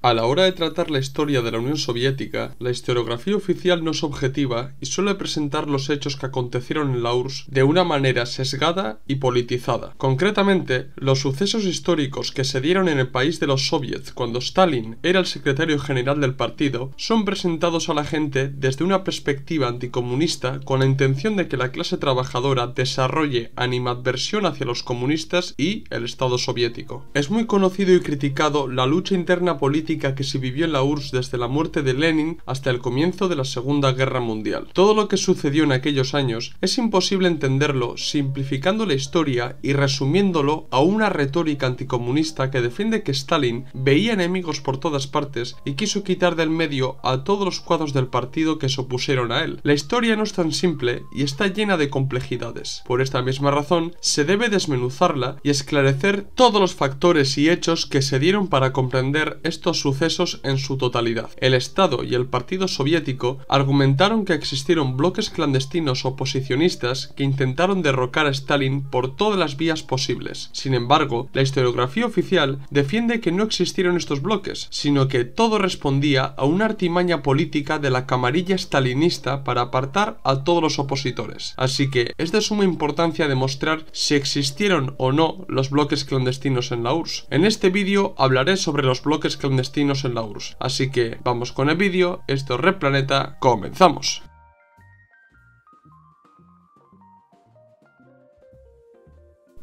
A la hora de tratar la historia de la Unión Soviética, la historiografía oficial no es objetiva y suele presentar los hechos que acontecieron en la URSS de una manera sesgada y politizada. Concretamente, los sucesos históricos que se dieron en el país de los soviets cuando Stalin era el secretario general del partido son presentados a la gente desde una perspectiva anticomunista con la intención de que la clase trabajadora desarrolle animadversión hacia los comunistas y el Estado soviético. Es muy conocido y criticado la lucha interna política que se vivió en la URSS desde la muerte de Lenin hasta el comienzo de la Segunda Guerra Mundial. Todo lo que sucedió en aquellos años es imposible entenderlo simplificando la historia y resumiéndolo a una retórica anticomunista que defiende que Stalin veía enemigos por todas partes y quiso quitar del medio a todos los cuadros del partido que se opusieron a él. La historia no es tan simple y está llena de complejidades. Por esta misma razón, se debe desmenuzarla y esclarecer todos los factores y hechos que se dieron para comprender estos sucesos en su totalidad. El Estado y el Partido Soviético argumentaron que existieron bloques clandestinos oposicionistas que intentaron derrocar a Stalin por todas las vías posibles. Sin embargo, la historiografía oficial defiende que no existieron estos bloques, sino que todo respondía a una artimaña política de la camarilla stalinista para apartar a todos los opositores. Así que es de suma importancia demostrar si existieron o no los bloques clandestinos en la URSS. En este vídeo hablaré sobre los bloques clandestinos en Así que vamos con el vídeo, esto es Red Planeta, comenzamos.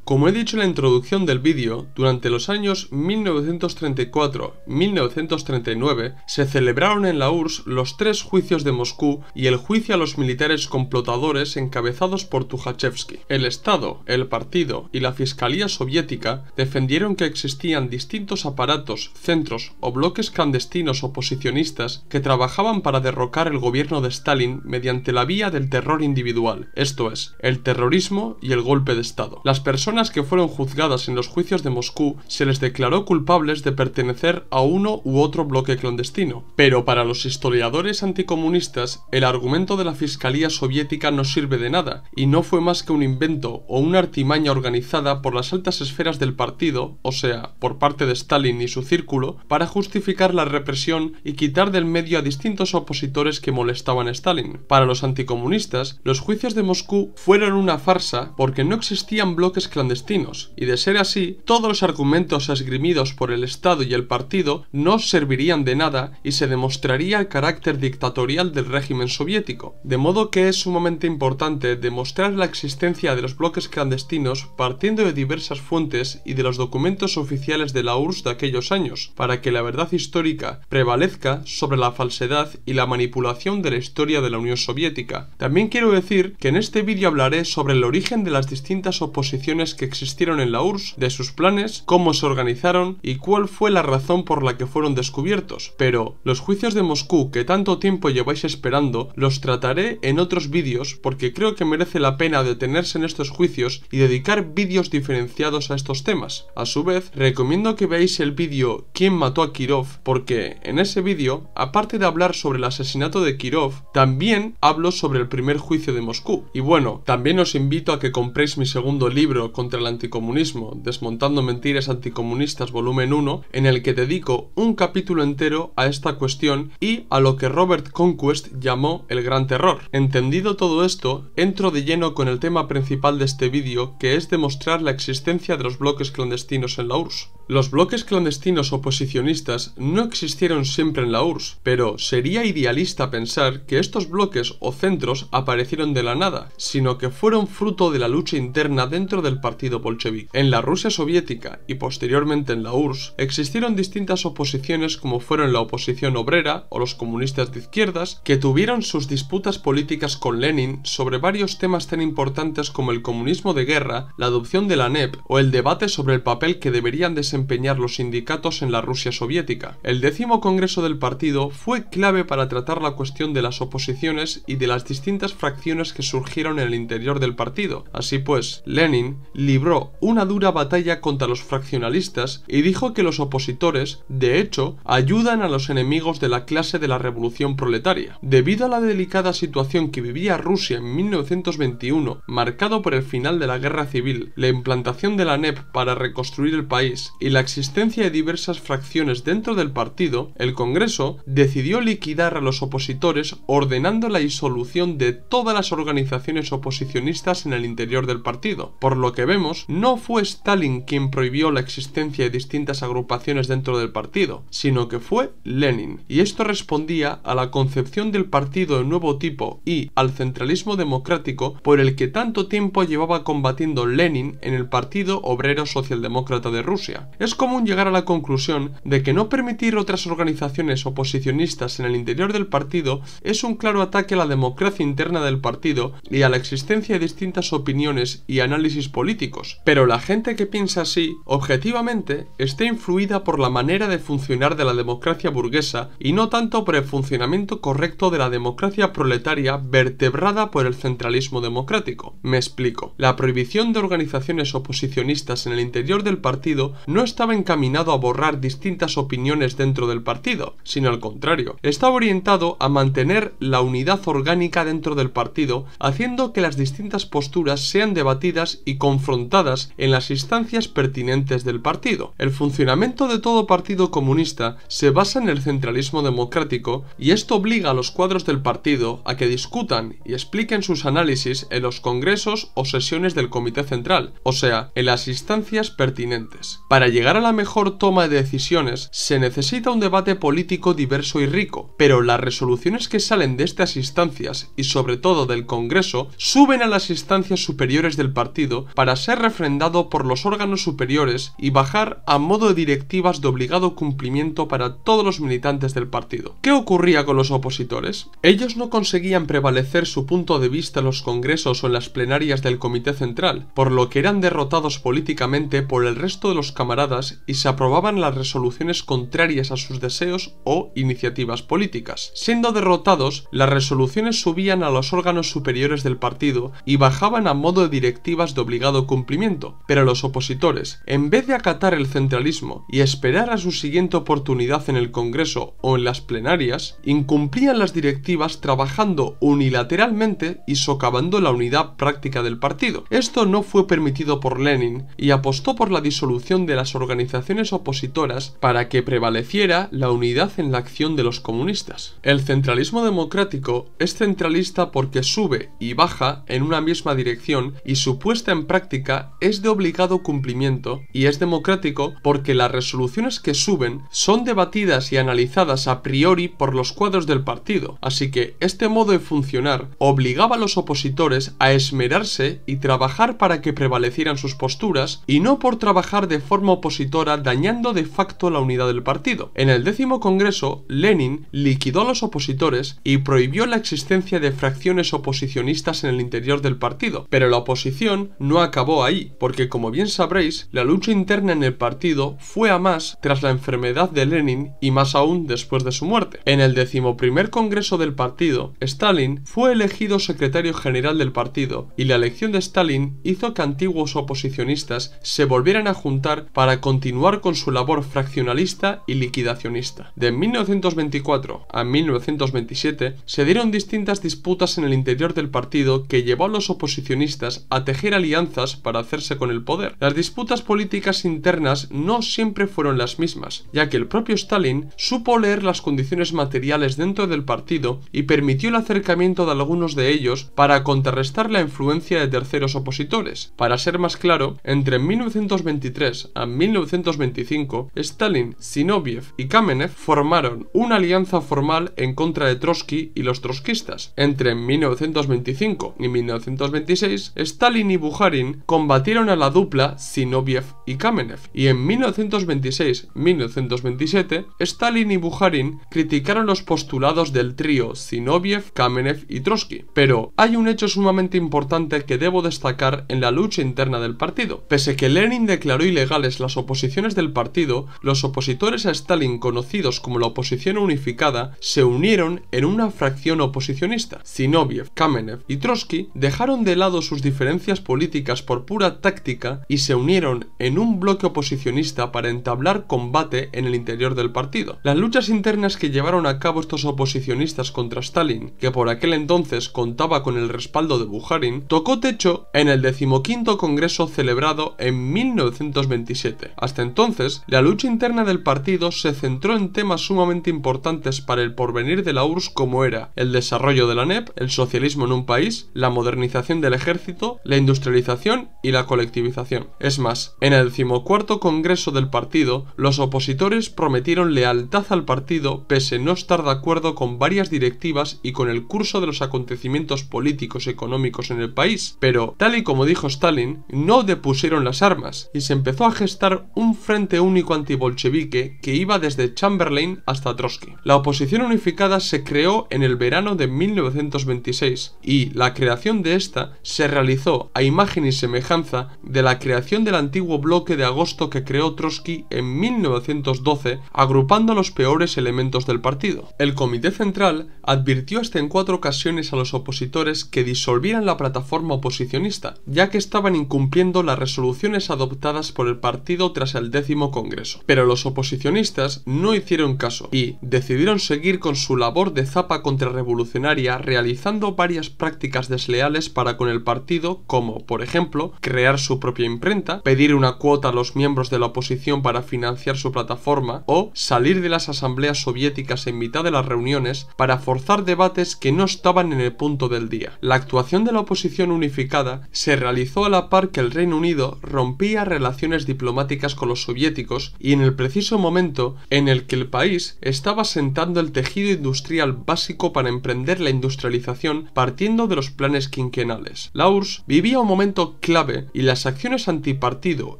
Como he dicho en la introducción del vídeo, durante los años 1934-1939 se celebraron en la URSS los tres juicios de Moscú y el juicio a los militares complotadores encabezados por Tukhachevsky. El Estado, el partido y la Fiscalía soviética defendieron que existían distintos aparatos, centros o bloques clandestinos oposicionistas que trabajaban para derrocar el gobierno de Stalin mediante la vía del terror individual, esto es, el terrorismo y el golpe de Estado. Las personas que fueron juzgadas en los juicios de Moscú se les declaró culpables de pertenecer a uno u otro bloque clandestino. Pero para los historiadores anticomunistas, el argumento de la Fiscalía soviética no sirve de nada, y no fue más que un invento o una artimaña organizada por las altas esferas del partido, o sea, por parte de Stalin y su círculo, para justificar la represión y quitar del medio a distintos opositores que molestaban a Stalin. Para los anticomunistas, los juicios de Moscú fueron una farsa porque no existían bloques clandestinos clandestinos, y de ser así, todos los argumentos esgrimidos por el Estado y el partido no servirían de nada y se demostraría el carácter dictatorial del régimen soviético, de modo que es sumamente importante demostrar la existencia de los bloques clandestinos partiendo de diversas fuentes y de los documentos oficiales de la URSS de aquellos años, para que la verdad histórica prevalezca sobre la falsedad y la manipulación de la historia de la Unión Soviética. También quiero decir que en este vídeo hablaré sobre el origen de las distintas oposiciones que existieron en la URSS, de sus planes, cómo se organizaron y cuál fue la razón por la que fueron descubiertos. Pero los juicios de Moscú que tanto tiempo lleváis esperando los trataré en otros vídeos porque creo que merece la pena detenerse en estos juicios y dedicar vídeos diferenciados a estos temas. A su vez, recomiendo que veáis el vídeo ¿Quién mató a Kirov? porque en ese vídeo, aparte de hablar sobre el asesinato de Kirov, también hablo sobre el primer juicio de Moscú. Y bueno, también os invito a que compréis mi segundo libro contra el anticomunismo, Desmontando Mentiras Anticomunistas volumen 1, en el que dedico un capítulo entero a esta cuestión y a lo que Robert Conquest llamó el gran terror. Entendido todo esto, entro de lleno con el tema principal de este vídeo, que es demostrar la existencia de los bloques clandestinos en la URSS. Los bloques clandestinos oposicionistas no existieron siempre en la URSS, pero sería idealista pensar que estos bloques o centros aparecieron de la nada, sino que fueron fruto de la lucha interna dentro del partido bolchevique. En la Rusia soviética y posteriormente en la URSS existieron distintas oposiciones como fueron la oposición obrera o los comunistas de izquierdas, que tuvieron sus disputas políticas con Lenin sobre varios temas tan importantes como el comunismo de guerra, la adopción de la NEP o el debate sobre el papel que deberían desempeñar desempeñar los sindicatos en la Rusia soviética. El décimo Congreso del partido fue clave para tratar la cuestión de las oposiciones y de las distintas fracciones que surgieron en el interior del partido. Así pues, Lenin libró una dura batalla contra los fraccionalistas y dijo que los opositores, de hecho, ayudan a los enemigos de la clase de la revolución proletaria. Debido a la delicada situación que vivía Rusia en 1921, marcado por el final de la guerra civil, la implantación de la NEP para reconstruir el país y la existencia de diversas fracciones dentro del partido, el Congreso decidió liquidar a los opositores ordenando la disolución de todas las organizaciones oposicionistas en el interior del partido. Por lo que vemos, no fue Stalin quien prohibió la existencia de distintas agrupaciones dentro del partido, sino que fue Lenin. Y esto respondía a la concepción del partido de nuevo tipo y al centralismo democrático por el que tanto tiempo llevaba combatiendo Lenin en el Partido Obrero Socialdemócrata de Rusia. Es común llegar a la conclusión de que no permitir otras organizaciones oposicionistas en el interior del partido es un claro ataque a la democracia interna del partido y a la existencia de distintas opiniones y análisis políticos, pero la gente que piensa así, objetivamente, está influida por la manera de funcionar de la democracia burguesa y no tanto por el funcionamiento correcto de la democracia proletaria vertebrada por el centralismo democrático. Me explico. La prohibición de organizaciones oposicionistas en el interior del partido no estaba encaminado a borrar distintas opiniones dentro del partido, sino al contrario, Está orientado a mantener la unidad orgánica dentro del partido, haciendo que las distintas posturas sean debatidas y confrontadas en las instancias pertinentes del partido. El funcionamiento de todo partido comunista se basa en el centralismo democrático y esto obliga a los cuadros del partido a que discutan y expliquen sus análisis en los congresos o sesiones del Comité Central, o sea, en las instancias pertinentes. Para llegar a la mejor toma de decisiones se necesita un debate político diverso y rico, pero las resoluciones que salen de estas instancias y sobre todo del Congreso suben a las instancias superiores del partido para ser refrendado por los órganos superiores y bajar a modo de directivas de obligado cumplimiento para todos los militantes del partido. ¿Qué ocurría con los opositores? Ellos no conseguían prevalecer su punto de vista en los congresos o en las plenarias del Comité Central, por lo que eran derrotados políticamente por el resto de los camaradas y se aprobaban las resoluciones contrarias a sus deseos o iniciativas políticas. Siendo derrotados, las resoluciones subían a los órganos superiores del partido y bajaban a modo de directivas de obligado cumplimiento, pero los opositores, en vez de acatar el centralismo y esperar a su siguiente oportunidad en el Congreso o en las plenarias, incumplían las directivas trabajando unilateralmente y socavando la unidad práctica del partido. Esto no fue permitido por Lenin y apostó por la disolución de la organizaciones opositoras para que prevaleciera la unidad en la acción de los comunistas. El centralismo democrático es centralista porque sube y baja en una misma dirección y su puesta en práctica es de obligado cumplimiento y es democrático porque las resoluciones que suben son debatidas y analizadas a priori por los cuadros del partido, así que este modo de funcionar obligaba a los opositores a esmerarse y trabajar para que prevalecieran sus posturas y no por trabajar de forma opositora dañando de facto la unidad del partido. En el décimo Congreso, Lenin liquidó a los opositores y prohibió la existencia de fracciones oposicionistas en el interior del partido, pero la oposición no acabó ahí, porque como bien sabréis, la lucha interna en el partido fue a más tras la enfermedad de Lenin y más aún después de su muerte. En el decimoprimer Congreso del partido, Stalin fue elegido secretario general del partido y la elección de Stalin hizo que antiguos oposicionistas se volvieran a juntar para para continuar con su labor fraccionalista y liquidacionista. De 1924 a 1927 se dieron distintas disputas en el interior del partido que llevó a los oposicionistas a tejer alianzas para hacerse con el poder. Las disputas políticas internas no siempre fueron las mismas, ya que el propio Stalin supo leer las condiciones materiales dentro del partido y permitió el acercamiento de algunos de ellos para contrarrestar la influencia de terceros opositores. Para ser más claro, entre 1923 a 1925, Stalin, Sinoviev y Kamenev formaron una alianza formal en contra de Trotsky y los trotskistas. Entre 1925 y 1926, Stalin y Bukharin combatieron a la dupla Sinoviev y Kamenev, y en 1926-1927, Stalin y Bukharin criticaron los postulados del trío Sinoviev, Kamenev y Trotsky. Pero hay un hecho sumamente importante que debo destacar en la lucha interna del partido. Pese que Lenin declaró ilegales las oposiciones del partido, los opositores a Stalin conocidos como la oposición unificada se unieron en una fracción oposicionista. Zinoviev, Kamenev y Trotsky dejaron de lado sus diferencias políticas por pura táctica y se unieron en un bloque oposicionista para entablar combate en el interior del partido. Las luchas internas que llevaron a cabo estos oposicionistas contra Stalin, que por aquel entonces contaba con el respaldo de Bukharin, tocó techo en el decimoquinto congreso celebrado en 1927. Hasta entonces, la lucha interna del partido se centró en temas sumamente importantes para el porvenir de la URSS como era el desarrollo de la NEP, el socialismo en un país, la modernización del ejército, la industrialización y la colectivización. Es más, en el decimocuarto congreso del partido, los opositores prometieron lealtad al partido pese no estar de acuerdo con varias directivas y con el curso de los acontecimientos políticos y económicos en el país, pero, tal y como dijo Stalin, no depusieron las armas y se empezó a gestar un frente único antibolchevique que iba desde Chamberlain hasta Trotsky. La oposición unificada se creó en el verano de 1926 y la creación de esta se realizó a imagen y semejanza de la creación del antiguo bloque de agosto que creó Trotsky en 1912 agrupando los peores elementos del partido. El Comité Central advirtió hasta en cuatro ocasiones a los opositores que disolvieran la plataforma oposicionista, ya que estaban incumpliendo las resoluciones adoptadas por el partido tras el décimo Congreso. Pero los oposicionistas no hicieron caso y decidieron seguir con su labor de zapa contrarrevolucionaria realizando varias prácticas desleales para con el partido como, por ejemplo, crear su propia imprenta, pedir una cuota a los miembros de la oposición para financiar su plataforma o salir de las asambleas soviéticas en mitad de las reuniones para forzar debates que no estaban en el punto del día. La actuación de la oposición unificada se realizó a la par que el Reino Unido rompía relaciones diplomáticas con los soviéticos y en el preciso momento en el que el país estaba sentando el tejido industrial básico para emprender la industrialización partiendo de los planes quinquenales. La URSS vivía un momento clave y las acciones antipartido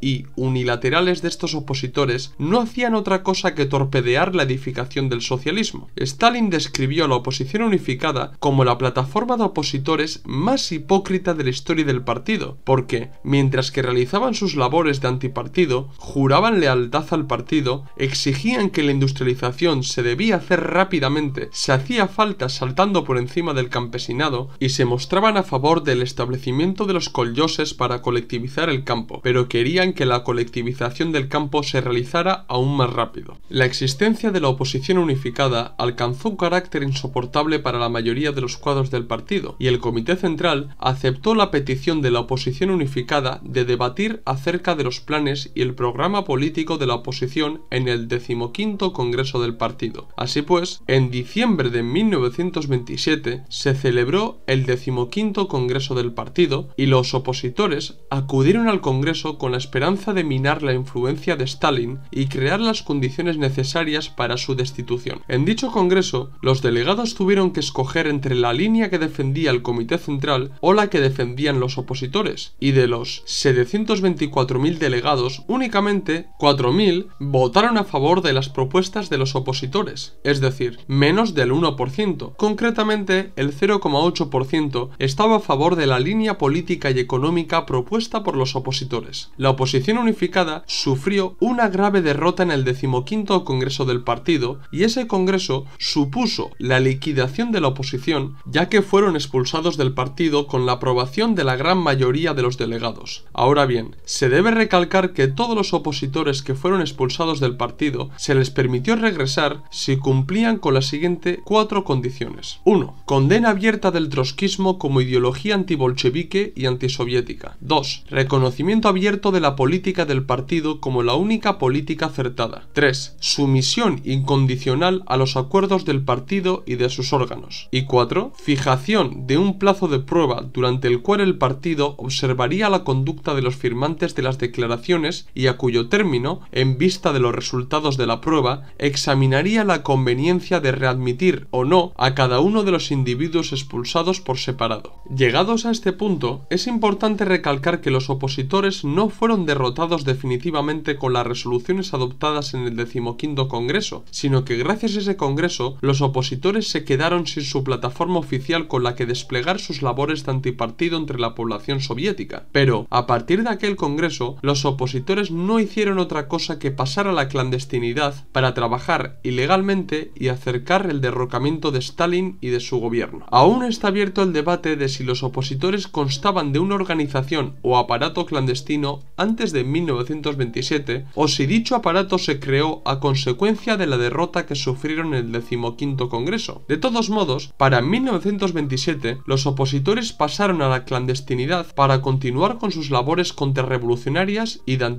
y unilaterales de estos opositores no hacían otra cosa que torpedear la edificación del socialismo. Stalin describió a la oposición unificada como la plataforma de opositores más hipócrita de la historia del partido, porque mientras que realizaban sus labores de antipartido juraban lealtad al partido, exigían que la industrialización se debía hacer rápidamente, se hacía falta saltando por encima del campesinado y se mostraban a favor del establecimiento de los colloses para colectivizar el campo, pero querían que la colectivización del campo se realizara aún más rápido. La existencia de la oposición unificada alcanzó un carácter insoportable para la mayoría de los cuadros del partido y el Comité Central aceptó la petición de la oposición unificada de debatir acerca de los planes y el programa político de la oposición en el decimoquinto Congreso del Partido. Así pues, en diciembre de 1927 se celebró el decimoquinto Congreso del Partido y los opositores acudieron al Congreso con la esperanza de minar la influencia de Stalin y crear las condiciones necesarias para su destitución. En dicho Congreso, los delegados tuvieron que escoger entre la línea que defendía el Comité Central o la que defendían los opositores, y de los 724.000 delegados únicamente 4.000 votaron a favor de las propuestas de los opositores, es decir, menos del 1%. Concretamente, el 0,8% estaba a favor de la línea política y económica propuesta por los opositores. La oposición unificada sufrió una grave derrota en el decimoquinto Congreso del Partido y ese Congreso supuso la liquidación de la oposición ya que fueron expulsados del partido con la aprobación de la gran mayoría de los delegados. Ahora bien, se debe recalcar que todos los opositores que fueron expulsados del partido, se les permitió regresar si cumplían con las siguientes cuatro condiciones. 1. Condena abierta del trotskismo como ideología antibolchevique y antisoviética. 2. Reconocimiento abierto de la política del partido como la única política acertada. 3. Sumisión incondicional a los acuerdos del partido y de sus órganos. Y 4. Fijación de un plazo de prueba durante el cual el partido observaría la conducta de los firmantes de las declaraciones y a cuyo término, en vista de los resultados de la prueba, examinaría la conveniencia de readmitir o no a cada uno de los individuos expulsados por separado. Llegados a este punto, es importante recalcar que los opositores no fueron derrotados definitivamente con las resoluciones adoptadas en el decimoquinto Congreso, sino que gracias a ese Congreso los opositores se quedaron sin su plataforma oficial con la que desplegar sus labores de antipartido entre la población soviética. Pero, a partir de aquel Congreso, los opositores no hicieron otra cosa que pasar a la clandestinidad para trabajar ilegalmente y acercar el derrocamiento de Stalin y de su gobierno. Aún está abierto el debate de si los opositores constaban de una organización o aparato clandestino antes de 1927 o si dicho aparato se creó a consecuencia de la derrota que sufrieron en el decimoquinto Congreso. De todos modos, para 1927 los opositores pasaron a la clandestinidad para continuar con sus labores contrarrevolucionarias y de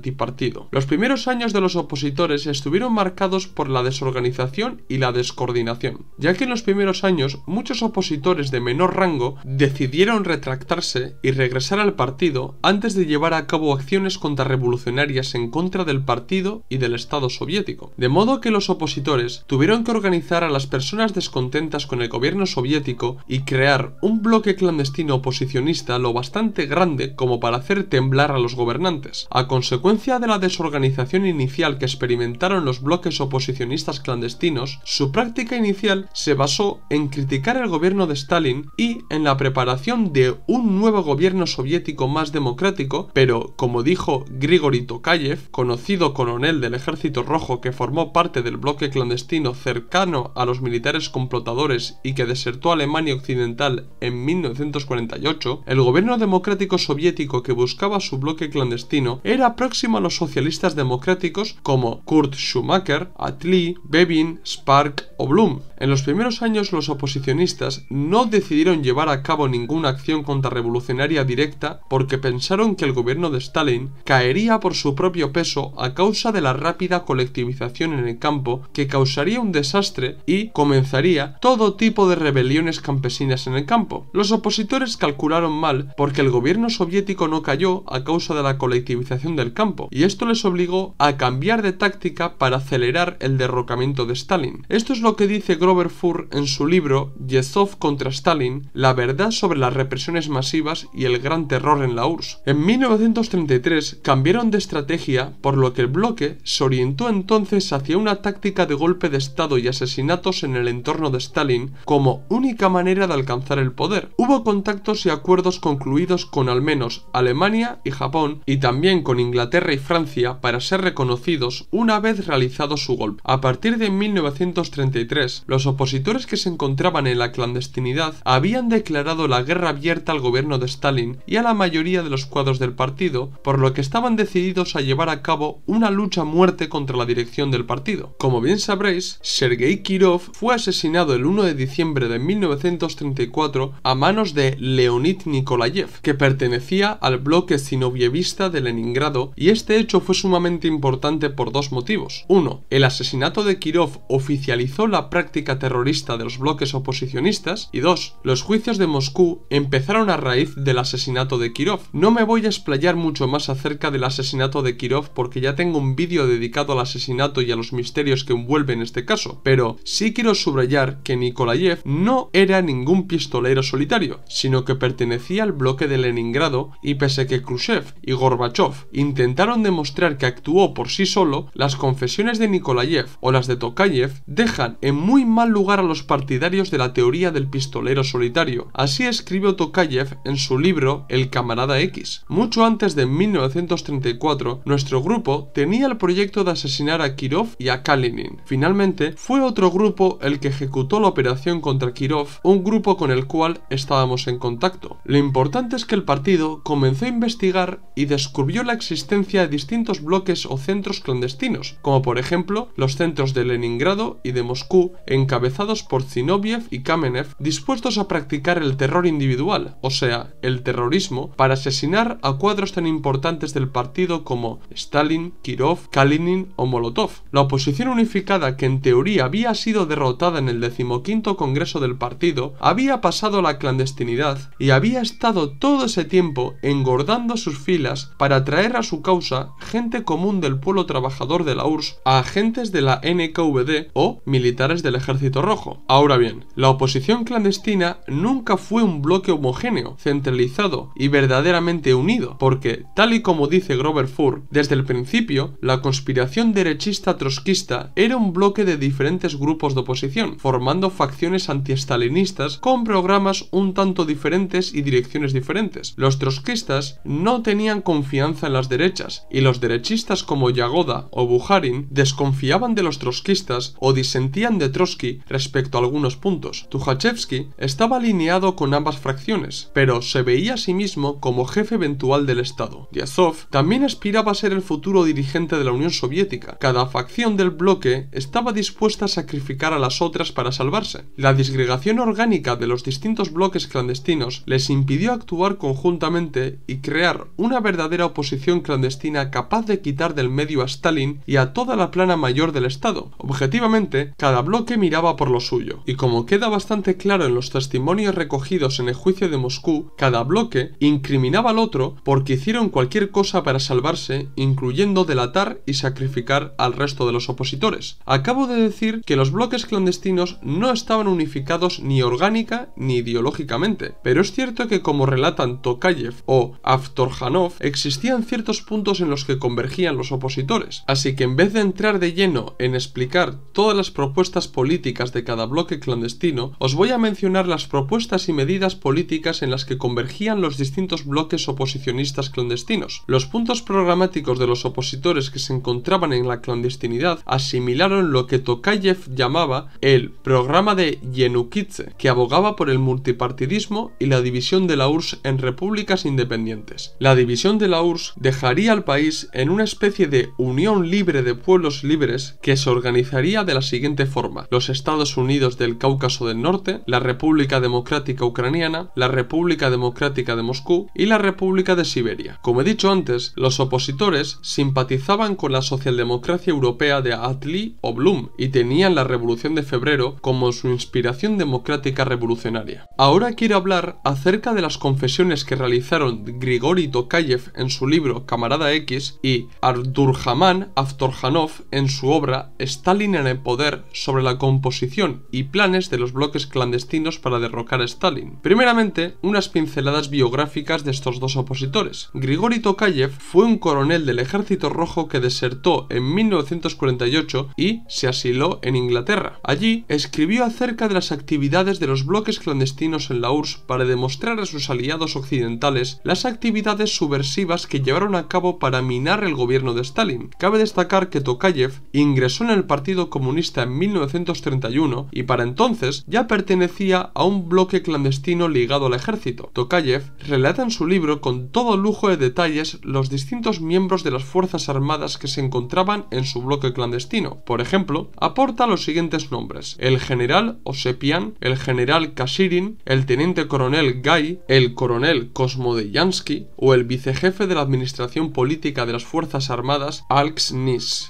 los primeros años de los opositores estuvieron marcados por la desorganización y la descoordinación, ya que en los primeros años muchos opositores de menor rango decidieron retractarse y regresar al partido antes de llevar a cabo acciones contrarrevolucionarias en contra del partido y del Estado soviético. De modo que los opositores tuvieron que organizar a las personas descontentas con el gobierno soviético y crear un bloque clandestino oposicionista lo bastante grande como para hacer temblar a los gobernantes. A consecuencia de la desorganización inicial que experimentaron los bloques oposicionistas clandestinos, su práctica inicial se basó en criticar el gobierno de Stalin y en la preparación de un nuevo gobierno soviético más democrático, pero como dijo Grigori Tokayev, conocido coronel del ejército rojo que formó parte del bloque clandestino cercano a los militares complotadores y que desertó a Alemania Occidental en 1948, el gobierno democrático soviético que buscaba su bloque clandestino era a los socialistas democráticos como Kurt Schumacher, Atlee, Bevin, Spark o Blum. En los primeros años los oposicionistas no decidieron llevar a cabo ninguna acción contrarrevolucionaria directa porque pensaron que el gobierno de Stalin caería por su propio peso a causa de la rápida colectivización en el campo que causaría un desastre y comenzaría todo tipo de rebeliones campesinas en el campo. Los opositores calcularon mal porque el gobierno soviético no cayó a causa de la colectivización del campo, y esto les obligó a cambiar de táctica para acelerar el derrocamiento de Stalin. Esto es lo que dice Grover Fur en su libro Yezov contra Stalin, la verdad sobre las represiones masivas y el gran terror en la URSS. En 1933 cambiaron de estrategia, por lo que el bloque se orientó entonces hacia una táctica de golpe de Estado y asesinatos en el entorno de Stalin como única manera de alcanzar el poder. Hubo contactos y acuerdos concluidos con al menos Alemania y Japón y también con Inglaterra y Francia para ser reconocidos una vez realizado su golpe. A partir de 1933, los opositores que se encontraban en la clandestinidad habían declarado la guerra abierta al gobierno de Stalin y a la mayoría de los cuadros del partido, por lo que estaban decididos a llevar a cabo una lucha muerte contra la dirección del partido. Como bien sabréis, Sergei Kirov fue asesinado el 1 de diciembre de 1934 a manos de Leonid Nikolayev, que pertenecía al bloque sinovievista de Leningrado y este hecho fue sumamente importante por dos motivos. Uno, el asesinato de Kirov oficializó la práctica terrorista de los bloques oposicionistas y dos, los juicios de Moscú empezaron a raíz del asesinato de Kirov. No me voy a explayar mucho más acerca del asesinato de Kirov porque ya tengo un vídeo dedicado al asesinato y a los misterios que envuelven este caso, pero sí quiero subrayar que Nikolayev no era ningún pistolero solitario, sino que pertenecía al bloque de Leningrado y pese que Khrushchev y Gorbachev intentaron intentaron demostrar que actuó por sí solo, las confesiones de Nikolayev o las de Tokayev dejan en muy mal lugar a los partidarios de la teoría del pistolero solitario. Así escribió Tokayev en su libro El camarada X. Mucho antes de 1934, nuestro grupo tenía el proyecto de asesinar a Kirov y a Kalinin. Finalmente, fue otro grupo el que ejecutó la operación contra Kirov, un grupo con el cual estábamos en contacto. Lo importante es que el partido comenzó a investigar y descubrió la existencia de distintos bloques o centros clandestinos, como por ejemplo los centros de Leningrado y de Moscú, encabezados por Zinoviev y Kamenev, dispuestos a practicar el terror individual, o sea, el terrorismo, para asesinar a cuadros tan importantes del partido como Stalin, Kirov, Kalinin o Molotov. La oposición unificada que en teoría había sido derrotada en el decimoquinto Congreso del partido, había pasado a la clandestinidad y había estado todo ese tiempo engordando sus filas para traer a su causa gente común del pueblo trabajador de la URSS a agentes de la NKVD o militares del Ejército Rojo. Ahora bien, la oposición clandestina nunca fue un bloque homogéneo, centralizado y verdaderamente unido, porque, tal y como dice Grover Fur, desde el principio, la conspiración derechista trotskista era un bloque de diferentes grupos de oposición, formando facciones antiestalinistas con programas un tanto diferentes y direcciones diferentes. Los trotskistas no tenían confianza en las derechas y los derechistas como Yagoda o Buharin desconfiaban de los trotskistas o disentían de Trotsky respecto a algunos puntos. Tukhachevsky estaba alineado con ambas fracciones, pero se veía a sí mismo como jefe eventual del Estado. Diazov también aspiraba a ser el futuro dirigente de la Unión Soviética. Cada facción del bloque estaba dispuesta a sacrificar a las otras para salvarse. La disgregación orgánica de los distintos bloques clandestinos les impidió actuar conjuntamente y crear una verdadera oposición clandestina clandestina capaz de quitar del medio a Stalin y a toda la plana mayor del Estado. Objetivamente, cada bloque miraba por lo suyo, y como queda bastante claro en los testimonios recogidos en el juicio de Moscú, cada bloque incriminaba al otro porque hicieron cualquier cosa para salvarse, incluyendo delatar y sacrificar al resto de los opositores. Acabo de decir que los bloques clandestinos no estaban unificados ni orgánica ni ideológicamente, pero es cierto que como relatan Tokayev o Aftorjanov, existían ciertos puntos en los que convergían los opositores, así que en vez de entrar de lleno en explicar todas las propuestas políticas de cada bloque clandestino, os voy a mencionar las propuestas y medidas políticas en las que convergían los distintos bloques oposicionistas clandestinos. Los puntos programáticos de los opositores que se encontraban en la clandestinidad asimilaron lo que Tokayev llamaba el programa de Yenukitze, que abogaba por el multipartidismo y la división de la URSS en repúblicas independientes. La división de la URSS dejaría al país en una especie de unión libre de pueblos libres que se organizaría de la siguiente forma. Los Estados Unidos del Cáucaso del Norte, la República Democrática Ucraniana, la República Democrática de Moscú y la República de Siberia. Como he dicho antes, los opositores simpatizaban con la socialdemocracia europea de Atli o Blum y tenían la Revolución de Febrero como su inspiración democrática revolucionaria. Ahora quiero hablar acerca de las confesiones que realizaron Grigori Tokayev en su libro Parada X y Ardurhamán Aftorjanov en su obra Stalin en el poder sobre la composición y planes de los bloques clandestinos para derrocar a Stalin. Primeramente, unas pinceladas biográficas de estos dos opositores. Grigori Tokayev fue un coronel del ejército rojo que desertó en 1948 y se asiló en Inglaterra. Allí escribió acerca de las actividades de los bloques clandestinos en la URSS para demostrar a sus aliados occidentales las actividades subversivas que llevaron a cabo para minar el gobierno de Stalin. Cabe destacar que Tokayev ingresó en el Partido Comunista en 1931 y para entonces ya pertenecía a un bloque clandestino ligado al ejército. Tokayev relata en su libro con todo lujo de detalles los distintos miembros de las Fuerzas Armadas que se encontraban en su bloque clandestino. Por ejemplo, aporta los siguientes nombres. El general Osepian, el general Kashirin, el teniente coronel Gai, el coronel Kosmodeyansky o el vicejefe de la administración política de las Fuerzas Armadas alks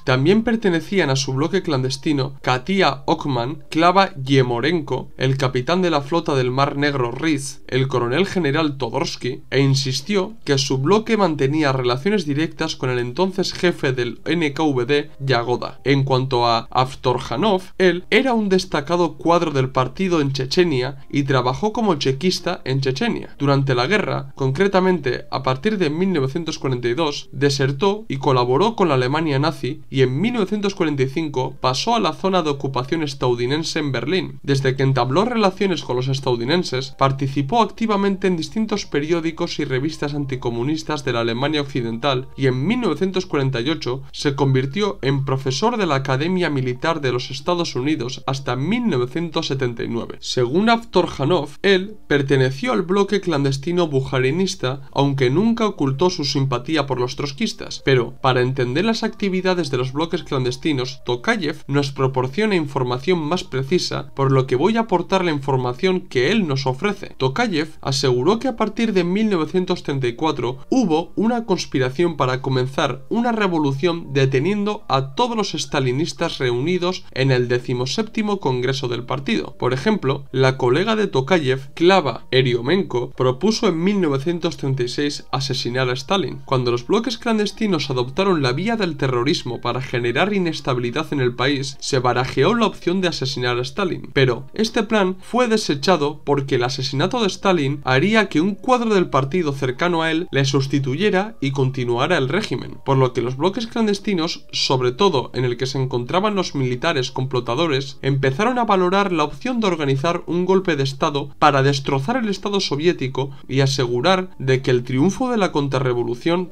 También pertenecían a su bloque clandestino Katia Okman, Klava Yemorenko, el capitán de la flota del Mar Negro Riz, el coronel general Todorsky, e insistió que su bloque mantenía relaciones directas con el entonces jefe del NKVD, Yagoda. En cuanto a Aftorjanov, él era un destacado cuadro del partido en Chechenia y trabajó como chequista en Chechenia. Durante la guerra, concretamente a partir de 1942, desertó y colaboró con la Alemania nazi y en 1945 pasó a la zona de ocupación estadounidense en Berlín. Desde que entabló relaciones con los estadounidenses, participó activamente en distintos periódicos y revistas anticomunistas de la Alemania Occidental y en 1948 se convirtió en profesor de la Academia Militar de los Estados Unidos hasta 1979. Según hanoff él perteneció al bloque clandestino bujarinista, aunque nunca ocultó su simpatía por los trotskistas, pero para entender las actividades de los bloques clandestinos, Tokayev nos proporciona información más precisa, por lo que voy a aportar la información que él nos ofrece. Tokayev aseguró que a partir de 1934 hubo una conspiración para comenzar una revolución deteniendo a todos los estalinistas reunidos en el 17 Congreso del Partido. Por ejemplo, la colega de Tokayev, Klava Eriomenko, propuso en 1936 asesinar a Stalin. Cuando los bloques clandestinos adoptaron la vía del terrorismo para generar inestabilidad en el país, se barajeó la opción de asesinar a Stalin, pero este plan fue desechado porque el asesinato de Stalin haría que un cuadro del partido cercano a él le sustituyera y continuara el régimen, por lo que los bloques clandestinos, sobre todo en el que se encontraban los militares complotadores, empezaron a valorar la opción de organizar un golpe de Estado para destrozar el Estado soviético y asegurar de que el triunfo de la contrarrevolución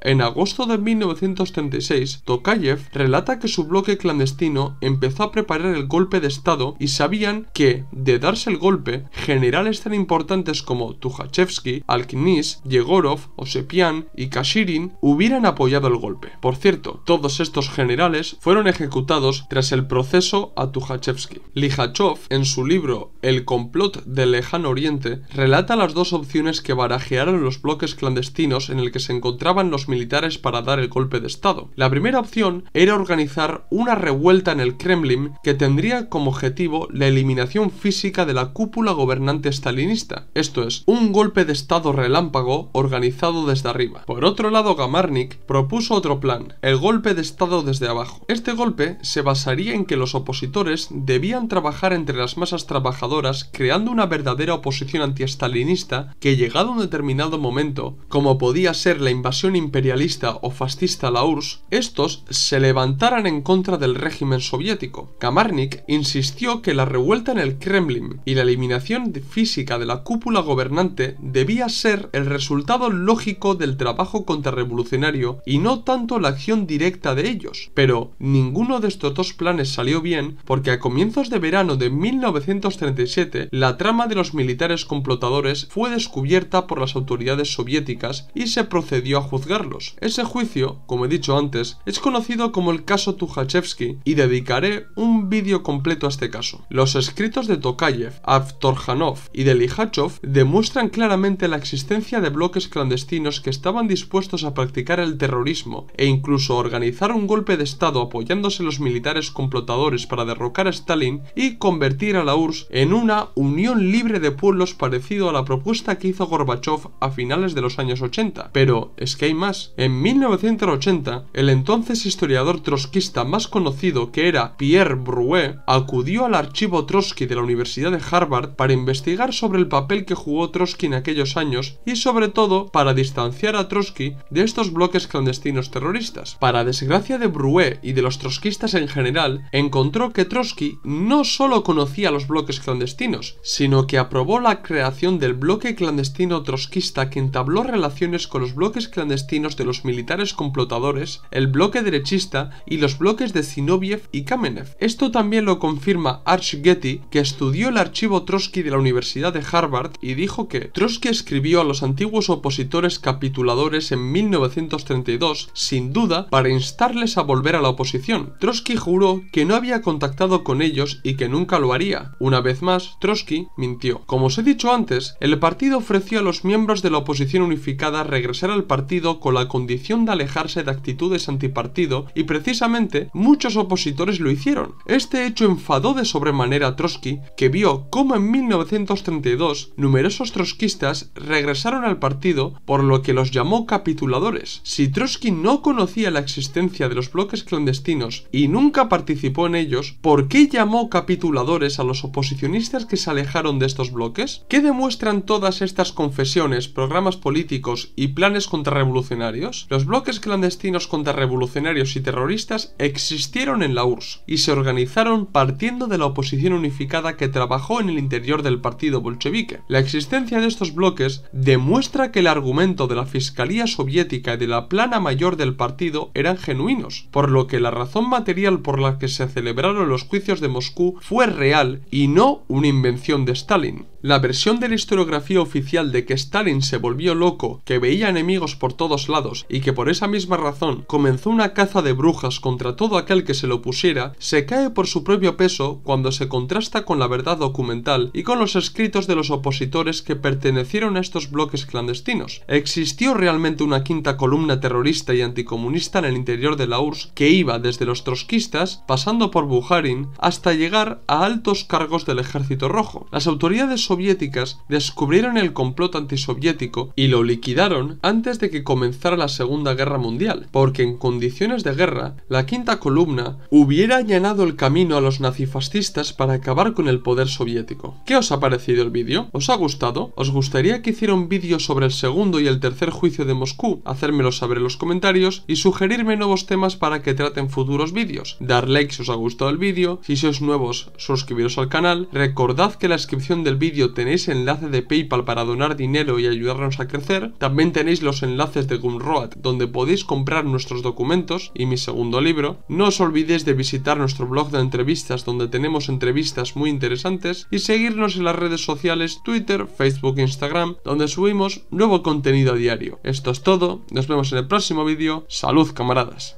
en agosto de 1936, Tokayev relata que su bloque clandestino empezó a preparar el golpe de Estado y sabían que, de darse el golpe, generales tan importantes como Tukhachevsky, Alknis, Yegorov, Osepian y Kashirin hubieran apoyado el golpe. Por cierto, todos estos generales fueron ejecutados tras el proceso a Tukhachevsky. Lijachov, en su libro El complot del lejano oriente, relata las dos opciones que barajearon los bloques clandestinos en el que se encontraban traban los militares para dar el golpe de Estado. La primera opción era organizar una revuelta en el Kremlin que tendría como objetivo la eliminación física de la cúpula gobernante stalinista, esto es, un golpe de Estado relámpago organizado desde arriba. Por otro lado, Gamarnik propuso otro plan, el golpe de Estado desde abajo. Este golpe se basaría en que los opositores debían trabajar entre las masas trabajadoras creando una verdadera oposición antiestalinista que llegado a un determinado momento, como podía ser la invasión imperialista o fascista a la URSS, estos se levantaran en contra del régimen soviético. Kamarnik insistió que la revuelta en el Kremlin y la eliminación física de la cúpula gobernante debía ser el resultado lógico del trabajo contrarrevolucionario y no tanto la acción directa de ellos. Pero ninguno de estos dos planes salió bien porque a comienzos de verano de 1937 la trama de los militares complotadores fue descubierta por las autoridades soviéticas y se procedió a juzgarlos. Ese juicio, como he dicho antes, es conocido como el caso Tukhachevsky y dedicaré un vídeo completo a este caso. Los escritos de Tokayev, Avtorjanov y de Lihachev demuestran claramente la existencia de bloques clandestinos que estaban dispuestos a practicar el terrorismo e incluso organizar un golpe de estado apoyándose los militares complotadores para derrocar a Stalin y convertir a la URSS en una unión libre de pueblos parecido a la propuesta que hizo Gorbachev a finales de los años 80. Pero, es que hay más. En 1980, el entonces historiador trotskista más conocido, que era Pierre Brouet, acudió al archivo Trotsky de la Universidad de Harvard para investigar sobre el papel que jugó Trotsky en aquellos años y sobre todo para distanciar a Trotsky de estos bloques clandestinos terroristas. Para desgracia de Brouet y de los trotskistas en general, encontró que Trotsky no solo conocía los bloques clandestinos, sino que aprobó la creación del bloque clandestino trotskista que entabló relaciones con los bloques clandestinos de los militares complotadores, el bloque derechista y los bloques de Zinoviev y Kamenev. Esto también lo confirma Arch Getty, que estudió el archivo Trotsky de la Universidad de Harvard y dijo que Trotsky escribió a los antiguos opositores capituladores en 1932, sin duda, para instarles a volver a la oposición. Trotsky juró que no había contactado con ellos y que nunca lo haría. Una vez más, Trotsky mintió. Como os he dicho antes, el partido ofreció a los miembros de la oposición unificada regresar al partido con la condición de alejarse de actitudes antipartido y precisamente muchos opositores lo hicieron. Este hecho enfadó de sobremanera a Trotsky, que vio cómo en 1932 numerosos trotskistas regresaron al partido por lo que los llamó capituladores. Si Trotsky no conocía la existencia de los bloques clandestinos y nunca participó en ellos, ¿por qué llamó capituladores a los oposicionistas que se alejaron de estos bloques? ¿Qué demuestran todas estas confesiones, programas políticos y planes contra contrarrevolucionarios, los bloques clandestinos contra revolucionarios y terroristas existieron en la URSS y se organizaron partiendo de la oposición unificada que trabajó en el interior del partido bolchevique. La existencia de estos bloques demuestra que el argumento de la Fiscalía Soviética y de la plana mayor del partido eran genuinos, por lo que la razón material por la que se celebraron los juicios de Moscú fue real y no una invención de Stalin. La versión de la historiografía oficial de que Stalin se volvió loco, que veía enemigos por todos lados y que por esa misma razón comenzó una caza de brujas contra todo aquel que se lo pusiera, se cae por su propio peso cuando se contrasta con la verdad documental y con los escritos de los opositores que pertenecieron a estos bloques clandestinos. ¿Existió realmente una quinta columna terrorista y anticomunista en el interior de la URSS que iba desde los trotskistas, pasando por Bujarin, hasta llegar a altos cargos del ejército rojo? Las autoridades soviéticas descubrieron el complot antisoviético y lo liquidaron antes de que comenzara la Segunda Guerra Mundial, porque en condiciones de guerra, la quinta columna hubiera allanado el camino a los nazifascistas para acabar con el poder soviético. ¿Qué os ha parecido el vídeo? ¿Os ha gustado? ¿Os gustaría que hiciera un vídeo sobre el segundo y el tercer juicio de Moscú? Hacérmelo saber en los comentarios y sugerirme nuevos temas para que traten futuros vídeos. Dar like si os ha gustado el vídeo, si sois nuevos, suscribiros al canal, recordad que la descripción del vídeo tenéis enlace de PayPal para donar dinero y ayudarnos a crecer. También tenéis los enlaces de Gumroad donde podéis comprar nuestros documentos y mi segundo libro. No os olvidéis de visitar nuestro blog de entrevistas donde tenemos entrevistas muy interesantes y seguirnos en las redes sociales Twitter, Facebook, Instagram donde subimos nuevo contenido a diario. Esto es todo, nos vemos en el próximo vídeo. Salud camaradas.